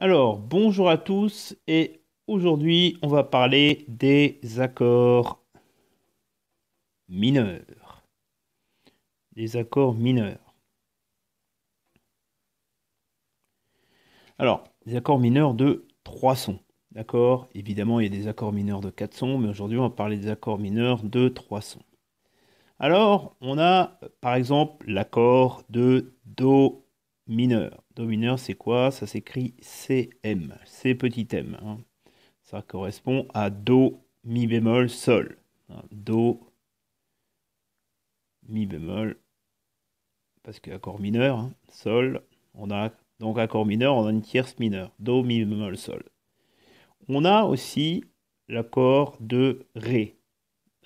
Alors, bonjour à tous et aujourd'hui, on va parler des accords mineurs. Des accords mineurs. Alors, des accords mineurs de trois sons. D'accord Évidemment, il y a des accords mineurs de quatre sons, mais aujourd'hui, on va parler des accords mineurs de trois sons. Alors, on a par exemple l'accord de Do mineur. Do mineur, c'est quoi Ça s'écrit CM, C petit m. Hein. Ça correspond à Do, Mi bémol, Sol. Hein, Do, Mi bémol, parce que accord mineur, hein, Sol, on a donc accord mineur, on a une tierce mineure, Do, Mi bémol, Sol. On a aussi l'accord de Ré.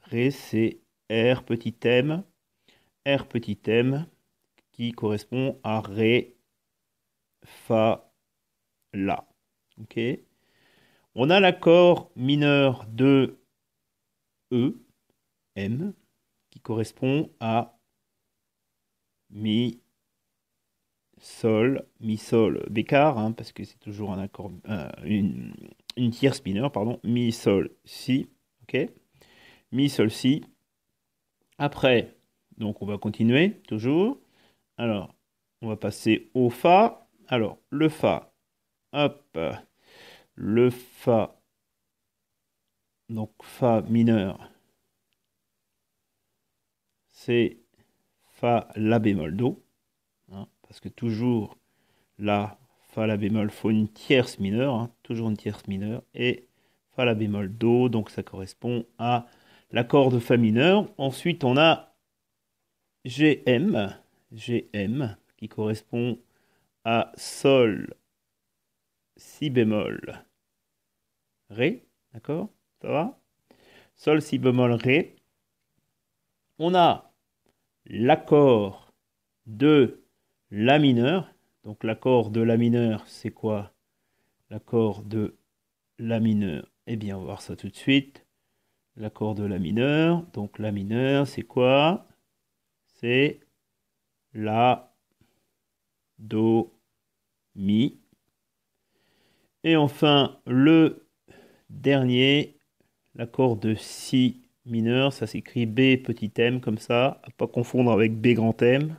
Ré, c'est R petit m. R petit m, qui correspond à Ré, Fa, La. On a l'accord mineur de E, M, qui correspond à Mi, Sol, Mi, Sol, Bécard, hein, parce que c'est toujours un accord, euh, une, une tierce mineure, pardon, Mi, Sol, Si, ok Mi, Sol, Si. Après, donc on va continuer toujours. Alors, on va passer au Fa. Alors, le Fa. Hop. Le Fa. Donc, Fa mineur. C'est Fa La bémol Do. Hein, parce que toujours La, Fa La bémol faut une tierce mineure. Hein, toujours une tierce mineure. Et Fa La bémol Do. Donc, ça correspond à l'accord de Fa mineur. Ensuite, on a GM. GM, qui correspond à Sol, Si bémol, Ré, d'accord Ça va Sol, Si bémol, Ré. On a l'accord de La mineur. Donc l'accord de La mineur, c'est quoi L'accord de La mineur. Eh bien, on va voir ça tout de suite. L'accord de La mineur. Donc La mineur, c'est quoi C'est la, Do, Mi. Et enfin, le dernier, l'accord de Si mineur, ça s'écrit B petit M comme ça, à pas confondre avec B grand M.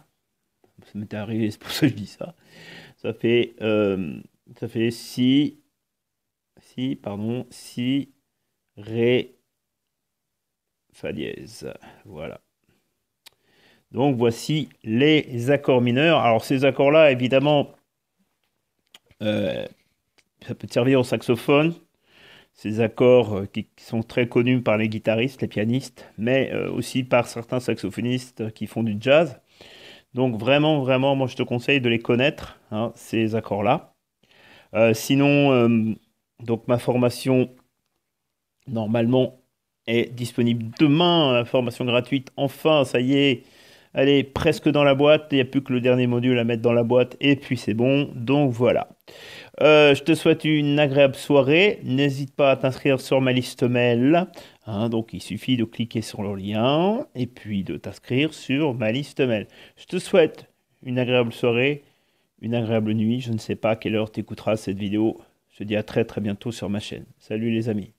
Ça m'était arrivé, c'est pour ça que je dis ça. Ça fait, euh, ça fait Si, Si, pardon, Si, Ré, Fa dièse. Voilà. Donc voici les accords mineurs. Alors ces accords-là, évidemment, euh, ça peut servir au saxophone. Ces accords euh, qui, sont très connus par les guitaristes, les pianistes, mais euh, aussi par certains saxophonistes qui font du jazz. Donc vraiment, vraiment, moi je te conseille de les connaître, hein, ces accords-là. sinon, donc ma formation, normalement, est disponible demain, la formation gratuite. Enfin, ça y est, elle est presque dans la boîte. Il n'y a plus que le dernier module à mettre dans la boîte. Et puis c'est bon. Donc voilà. Euh, je te souhaite une agréable soirée. N'hésite pas à t'inscrire sur ma liste mail. Hein, donc il suffit de cliquer sur le lien et puis de t'inscrire sur ma liste mail. Je te souhaite une agréable soirée, une agréable nuit. Je ne sais pas à quelle heure tu écouteras cette vidéo. Je te dis à très très bientôt sur ma chaîne. Salut les amis.